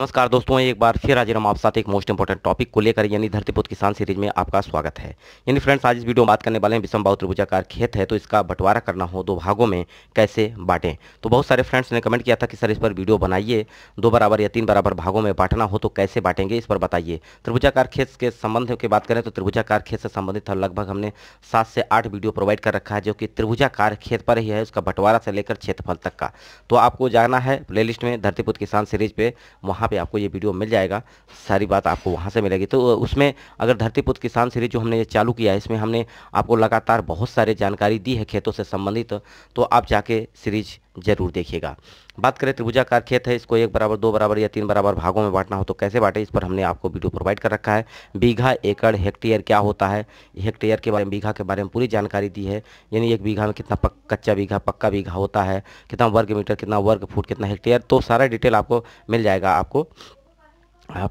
नमस्कार दोस्तों एक बार फिर आज हम आप साथ एक मोस्ट इंपॉर्टेंट टॉपिक को लेकर यानी धरतीपुत किसान सीरीज में आपका स्वागत है यानी फ्रेंड्स आज इस वीडियो में बात करने वाले हैं विषम बहुत्रिभुजाकार खेत है तो इसका बंटवारा करना हो दो भागों में कैसे बांटें तो बहुत सारे फ्रेंड्स ने कमेंट किया था कि सर इस पर वीडियो बनाइए दो बराबर या तीन बराबर भागों में बांटना हो तो कैसे बांटेंगे इस पर बताइए त्रिभुजाकार खेत के संबंध की बात करें तो त्रिभुजाकार खेत से संबंधित लगभग हमने सात से आठ वीडियो प्रोवाइड कर रखा है जो कि त्रिभुजाकार खेत पर ही है उसका बंटवारा से लेकर क्षेत्रफल तक का तो आपको जाना है प्ले में धरतीपुत किसान सीरीज पर वहाँ पे आपको ये वीडियो मिल जाएगा सारी बात आपको वहाँ से मिलेगी तो उसमें अगर पुत्र किसान सीरीज जो हमने ये चालू किया है इसमें हमने आपको लगातार बहुत सारी जानकारी दी है खेतों से संबंधित तो आप जाके सीरीज जरूर देखिएगा बात करें त्रिभुजाकार खेत है इसको एक बराबर दो बराबर या तीन बराबर भागों में बांटना हो तो कैसे बांटे इस पर हमने आपको वीडियो प्रोवाइड कर रखा है बीघा एकड़ हेक्टेयर क्या होता है हेक्टेयर के बारे में बीघा के बारे में पूरी जानकारी दी है यानी एक बीघा में कितना पक, कच्चा बीघा पक्का बीघा होता है कितना वर्ग मीटर कितना वर्ग फुट कितना हेक्टेयर तो सारा डिटेल आपको मिल जाएगा आपको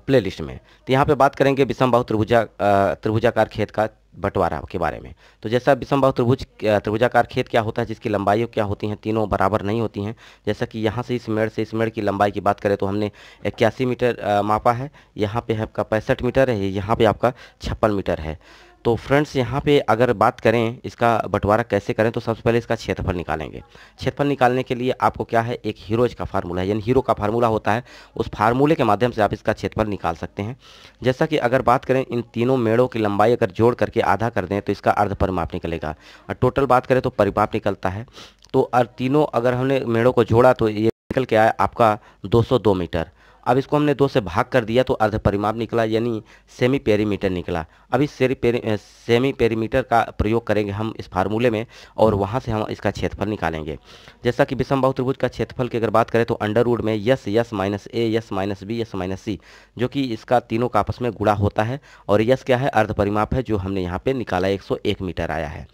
प्ले लिस्ट में तो यहाँ पे बात करेंगे विषम बहु त्रिभुजा त्रिभुजाकार खेत का बंटवारा के बारे में तो जैसा विषमभाव त्रिभुज त्रिभुजाकार खेत क्या होता है जिसकी लंबाई क्या होती हैं तीनों बराबर नहीं होती हैं जैसा कि यहाँ से इस मेड़ से इस मेड़ की लंबाई की बात करें तो हमने इक्यासी मीटर मापा है यहाँ पे आपका पैंसठ मीटर है यहाँ पे आपका छप्पन मीटर है तो फ्रेंड्स यहाँ पे अगर बात करें इसका बंटवारा कैसे करें तो सबसे पहले इसका क्षेत्रफल निकालेंगे क्षेत्रफल निकालने के लिए आपको क्या है एक हीरोज का फार्मूला है यानी हीरो का फार्मूला होता है उस फार्मूले के माध्यम से आप इसका क्षेत्रफल निकाल सकते हैं जैसा कि अगर बात करें इन तीनों मेड़ों की लंबाई अगर जोड़ करके आधा कर दें तो इसका अर्ध परिमाप निकलेगा और टोटल बात करें तो परिमाप निकलता है तो तीनों अगर हमने मेड़ों को जोड़ा तो ये निकल के आया आपका दो मीटर अब इसको हमने दो से भाग कर दिया तो अर्ध परिमाप निकला यानी सेमी पेरीमीटर निकला अब इस सेरी पेरी सेमी पेरीमीटर का प्रयोग करेंगे हम इस फार्मूले में और वहाँ से हम इसका क्षेत्रफल निकालेंगे जैसा कि विषम त्रिभुज का क्षेत्रफल की अगर बात करें तो अंडर रूड में S S minus A S minus B S minus C जो कि इसका तीनों का आपस में गुड़ा होता है और यस क्या है अर्ध परिमाप है जो हमने यहाँ पर निकाला एक मीटर आया है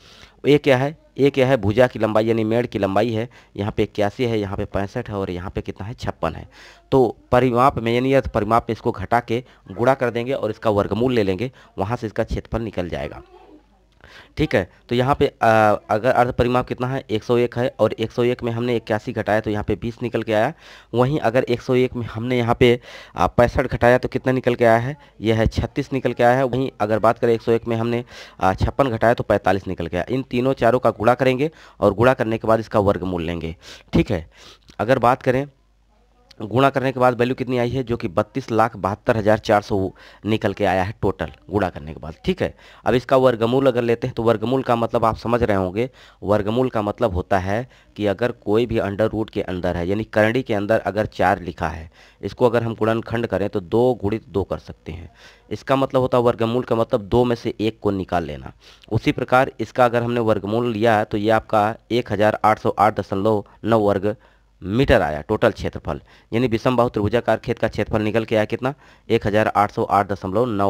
ये क्या है ये क्या है भुजा की लंबाई यानी मेड़ की लंबाई है यहाँ पे इक्यासी है यहाँ पे पैंसठ है और यहाँ पे कितना है छप्पन है तो परिमाप में यानी अर्थ परिमाप में इसको घटा के गुड़ा कर देंगे और इसका वर्गमूल ले लेंगे वहाँ से इसका क्षेत्रफल निकल जाएगा ठीक है तो यहाँ पे आ, अगर अर्ध परिमाप कितना है 101 है और 101 में हमने इक्यासी घटाया तो यहाँ पे 20 निकल के आया वहीं अगर 101 में हमने यहाँ पे पैंसठ घटाया तो कितना निकल के आया है यह है 36 निकल के आया है वहीं अगर बात करें 101 में हमने छप्पन घटाया तो 45 निकल के आया इन तीनों चारों का गुड़ा करेंगे और गुड़ा करने के बाद इसका वर्ग लेंगे ठीक है अगर बात करें गुणा करने के बाद वैल्यू कितनी आई है जो कि बत्तीस लाख बहत्तर हज़ार चार सौ निकल के आया है टोटल गुणा करने के बाद ठीक है अब इसका वर्गमूल अगर लेते हैं तो वर्गमूल का मतलब आप समझ रहे होंगे वर्गमूल का मतलब होता है कि अगर कोई भी अंडर रूट के अंदर है यानी करणी के अंदर अगर चार लिखा है इसको अगर हम गुणनखंड करें तो दो गुणित दो कर सकते हैं इसका मतलब होता है वर्गमूल का मतलब दो में से एक को निकाल लेना उसी प्रकार इसका अगर हमने वर्गमूल लिया है तो ये आपका एक हज़ार आठ सौ आठ दशमलव नौ वर्ग मीटर आया टोटल क्षेत्रफल यानी विषम बाहु त्रिभुजाकार खेत का क्षेत्रफल निकल के आया कितना एक हज़ार आठ सौ आठ दशमलव नौ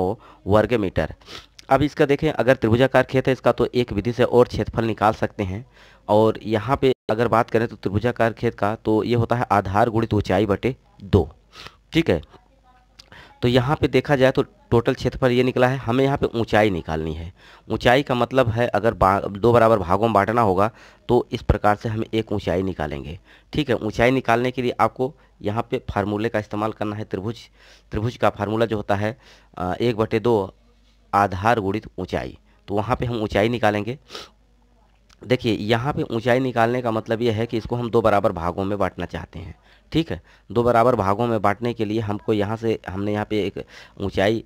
वर्ग मीटर अब इसका देखें अगर त्रिभुजाकार खेत है इसका तो एक विधि से और क्षेत्रफल निकाल सकते हैं और यहाँ पे अगर बात करें तो त्रिभुजाकार खेत का तो ये होता है आधार गुणित ऊंचाई बटे दो ठीक है तो यहाँ पे देखा जाए तो टोटल क्षेत्रफल ये निकला है हमें यहाँ पे ऊंचाई निकालनी है ऊंचाई का मतलब है अगर दो बराबर भागों में बांटना होगा तो इस प्रकार से हम एक ऊंचाई निकालेंगे ठीक है ऊंचाई निकालने के लिए आपको यहाँ पे फार्मूले का इस्तेमाल करना है त्रिभुज त्रिभुज का फार्मूला जो होता है एक बटे दो आधार गुणित ऊँचाई तो वहाँ पर हम ऊँचाई निकालेंगे देखिए यहाँ पे ऊंचाई निकालने का मतलब ये है कि इसको हम दो बराबर भागों में बांटना चाहते हैं ठीक है दो बराबर भागों में बांटने के लिए हमको यहाँ से हमने यहाँ पे एक ऊंचाई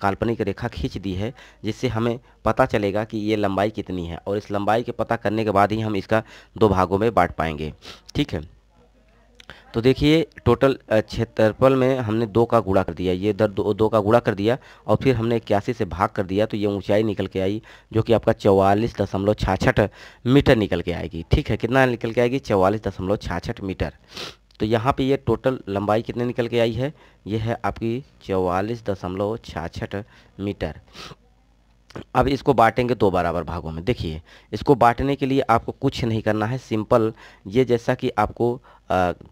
काल्पनिक रेखा खींच दी है जिससे हमें पता चलेगा कि ये लंबाई कितनी है और इस लंबाई के पता करने के बाद ही हम इसका दो भागों में बांट पाएंगे ठीक है तो देखिए टोटल क्षेत्रफल में हमने दो का गुड़ा कर दिया ये दर दो, दो का गुड़ा कर दिया और फिर हमने इक्यासी से भाग कर दिया तो ये ऊंचाई निकल के आई जो कि आपका चौवालीस दशमलव छाछठ मीटर निकल के आएगी ठीक है कितना निकल के आएगी चौवालीस दशमलव छाछठ मीटर तो यहाँ पे ये टोटल लंबाई कितने निकल के आई है ये है आपकी चौवालीस दशमलव छाछठ मीटर अब इसको बांटेंगे दो बराबर भागों में देखिए इसको बांटने के लिए आपको कुछ नहीं करना है सिंपल ये जैसा कि आपको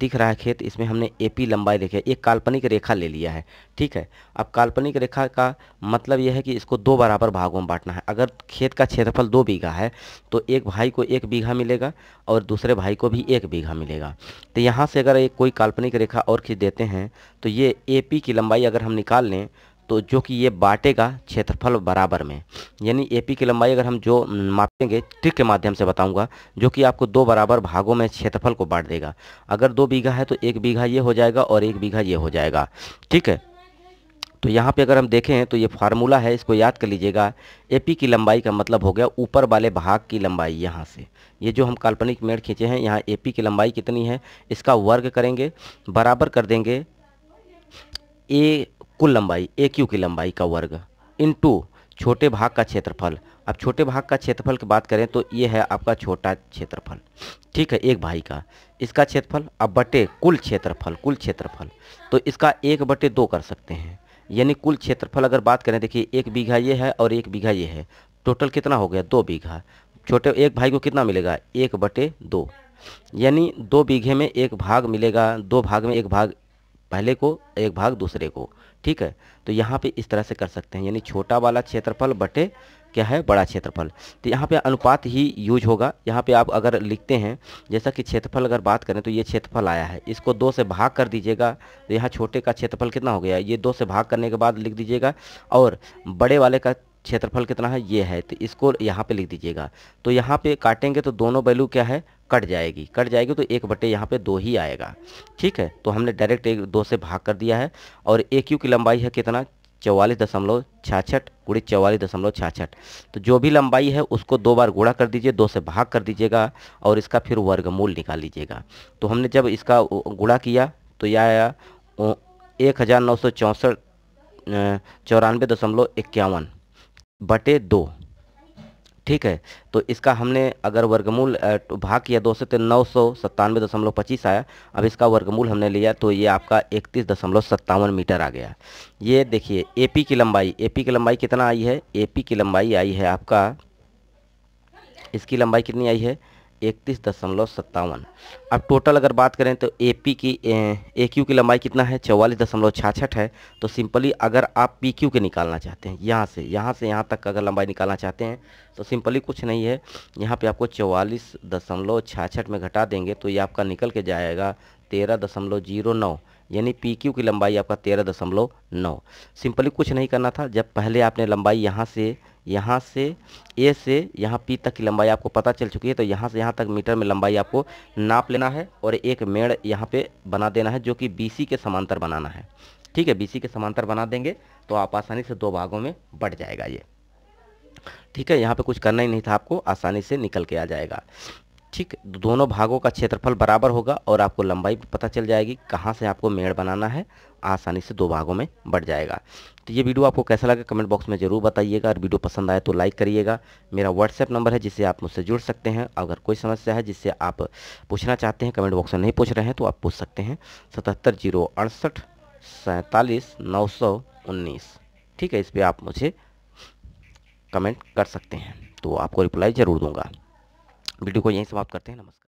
दिख रहा है खेत इसमें हमने एपी लंबाई देखी है एक काल्पनिक रेखा ले लिया है ठीक है अब काल्पनिक रेखा का मतलब यह है कि इसको दो बराबर भागों में बांटना है अगर खेत का क्षेत्रफल दो बीघा है तो एक भाई को एक बीघा मिलेगा और दूसरे भाई को भी एक बीघा मिलेगा तो यहाँ से अगर एक कोई काल्पनिक रेखा और खींच देते हैं तो ये ए की लंबाई अगर हम निकाल लें तो जो कि ये बांटेगा क्षेत्रफल बराबर में यानी एपी की लंबाई अगर हम जो मापेंगे ट्रिक के माध्यम से बताऊंगा जो कि आपको दो बराबर भागों में क्षेत्रफल को बांट देगा अगर दो बीघा है तो एक बीघा ये हो जाएगा और एक बीघा ये हो जाएगा ठीक है तो यहाँ पे अगर हम देखें तो ये फार्मूला है इसको याद कर लीजिएगा एपी की लंबाई का मतलब हो गया ऊपर वाले भाग की लंबाई यहाँ से ये जो हम काल्पनिक मेड़ खींचे हैं यहाँ एपी की लंबाई कितनी है इसका वर्ग करेंगे बराबर कर देंगे ए कुल लंबाई ए क्यू की लंबाई का वर्ग इनटू छोटे भाग का क्षेत्रफल अब छोटे भाग का क्षेत्रफल की बात करें तो ये है आपका छोटा क्षेत्रफल ठीक है एक भाई का इसका क्षेत्रफल अब बटे कुल क्षेत्रफल कुल क्षेत्रफल तो इसका एक बटे दो कर सकते हैं यानी कुल क्षेत्रफल अगर बात करें देखिए एक बीघा ये है और एक बीघा ये है टोटल कितना हो गया दो बीघा छोटे एक भाई को कितना मिलेगा एक बटे दो यानी दो बीघे में एक भाग मिलेगा दो भाग में एक भाग पहले को एक भाग दूसरे को ठीक है तो यहाँ पे इस तरह से कर सकते हैं यानी छोटा वाला क्षेत्रफल बटे क्या है बड़ा क्षेत्रफल तो यहाँ पे अनुपात ही यूज होगा यहाँ पे आप अगर लिखते हैं जैसा कि क्षेत्रफल अगर बात करें तो ये क्षेत्रफल आया है इसको दो से भाग कर दीजिएगा तो यहाँ छोटे का क्षेत्रफल कितना हो गया ये दो से भाग करने के बाद लिख दीजिएगा और बड़े वाले का क्षेत्रफल कितना है ये है तो इसको यहाँ पे लिख दीजिएगा तो यहाँ पे काटेंगे तो दोनों वैल्यू क्या है कट जाएगी कट जाएगी तो एक बटे यहाँ पे दो ही आएगा ठीक है तो हमने डायरेक्ट एक दो से भाग कर दिया है और ए क्यू की लंबाई है कितना चौवालीस दशमलव छाछठ गुड़ी चौवालीस दशमलव छाछठ तो जो भी लंबाई है उसको दो बार गुणा कर दीजिए दो से भाग कर दीजिएगा और इसका फिर वर्गमूल निकाल लीजिएगा तो हमने जब इसका गुणा किया तो यह आया एक हज़ार नौ सौ चौंसठ चौरानवे दशमलव इक्यावन बटे दो ठीक है तो इसका हमने अगर वर्गमूल तो भाग किया दो से तो नौ सौ सत्तानवे दशमलव पच्चीस आया अब इसका वर्गमूल हमने लिया तो ये आपका इकतीस दशमलव सत्तावन मीटर आ गया ये देखिए एपी की लंबाई एपी की लंबाई कितना आई है एपी की लंबाई आई है आपका इसकी लंबाई कितनी आई है इकतीस दशमलव सत्तावन अब टोटल अगर बात करें तो ए पी की ए क्यू की लंबाई कितना है चौवालीस दशमलव छाछठ है तो सिंपली अगर आप पी क्यू के निकालना चाहते हैं यहाँ से यहाँ से यहाँ तक अगर लंबाई निकालना चाहते हैं तो सिंपली कुछ नहीं है यहाँ पे आपको चौवालीस दशमलव छाछठ में घटा देंगे तो ये आपका निकल के जाएगा तेरह दशमलव जीरो नौ यानी पी क्यू की लंबाई आपका तेरह दशमलव नौ सिंपली कुछ नहीं करना था जब पहले आपने लंबाई यहाँ से यहाँ से ए से यहाँ पी तक की लंबाई आपको पता चल चुकी है तो यहाँ से यहाँ तक मीटर में लंबाई आपको नाप लेना है और एक मेड़ यहाँ पे बना देना है जो कि बी के समांतर बनाना है ठीक है बी के समांतर बना देंगे तो आप आसानी से दो भागों में बढ़ जाएगा ये ठीक है यहाँ पे कुछ करना ही नहीं था आपको आसानी से निकल के आ जाएगा ठीक दोनों भागों का क्षेत्रफल बराबर होगा और आपको लंबाई पता चल जाएगी कहाँ से आपको मेड़ बनाना है आसानी से दो भागों में बढ़ जाएगा तो ये वीडियो आपको कैसा लगा कमेंट बॉक्स में ज़रूर बताइएगा और वीडियो पसंद आए तो लाइक करिएगा मेरा व्हाट्सएप नंबर है जिससे आप मुझसे जुड़ सकते हैं अगर कोई समस्या है जिससे आप पूछना चाहते हैं कमेंट बॉक्स में नहीं पूछ रहे हैं तो आप पूछ सकते हैं सतहत्तर जीरो अड़सठ सैंतालीस नौ सौ उन्नीस ठीक है इस पर आप मुझे कमेंट कर सकते हैं तो आपको रिप्लाई ज़रूर दूंगा वीडियो को यहीं समाप्त करते हैं नमस्कार